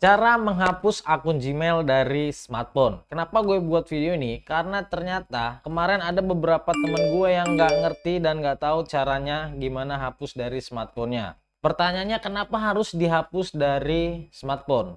Cara menghapus akun Gmail dari smartphone. Kenapa gue buat video ini? Karena ternyata kemarin ada beberapa temen gue yang nggak ngerti dan nggak tahu caranya gimana hapus dari smartphone-nya. Pertanyaannya kenapa harus dihapus dari smartphone?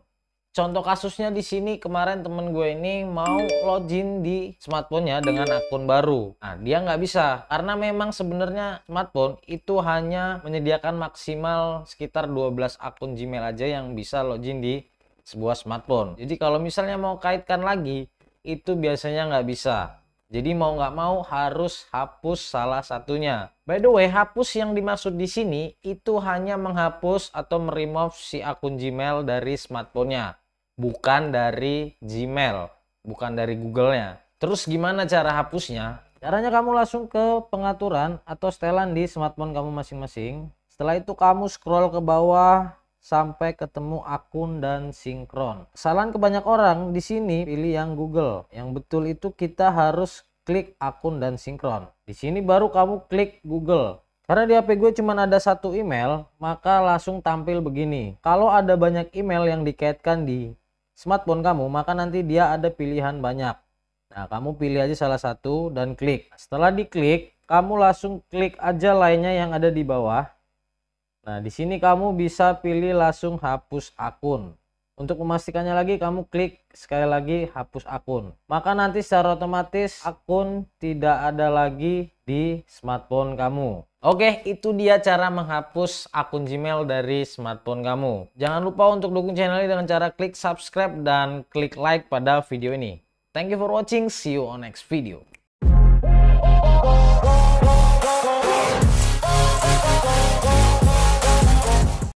Contoh kasusnya di sini kemarin temen gue ini mau login di smartphone-nya dengan akun baru. Nah, dia nggak bisa karena memang sebenarnya smartphone itu hanya menyediakan maksimal sekitar 12 akun Gmail aja yang bisa login di sebuah smartphone. Jadi kalau misalnya mau kaitkan lagi, itu biasanya nggak bisa. Jadi mau nggak mau harus hapus salah satunya. By the way, hapus yang dimaksud di sini itu hanya menghapus atau meremove si akun Gmail dari smartphone-nya. Bukan dari Gmail, bukan dari Google-nya. Terus gimana cara hapusnya? Caranya kamu langsung ke pengaturan atau setelan di smartphone kamu masing-masing. Setelah itu kamu scroll ke bawah sampai ketemu akun dan sinkron. Saran ke banyak orang di sini pilih yang Google. Yang betul itu kita harus klik akun dan sinkron. Di sini baru kamu klik Google. Karena di HP gue cuma ada satu email, maka langsung tampil begini. Kalau ada banyak email yang dikaitkan di smartphone kamu, maka nanti dia ada pilihan banyak. Nah, kamu pilih aja salah satu dan klik. Setelah diklik, kamu langsung klik aja lainnya yang ada di bawah Nah, di sini kamu bisa pilih langsung hapus akun. Untuk memastikannya lagi, kamu klik sekali lagi hapus akun. Maka nanti secara otomatis akun tidak ada lagi di smartphone kamu. Oke, itu dia cara menghapus akun Gmail dari smartphone kamu. Jangan lupa untuk dukung channel ini dengan cara klik subscribe dan klik like pada video ini. Thank you for watching, see you on next video.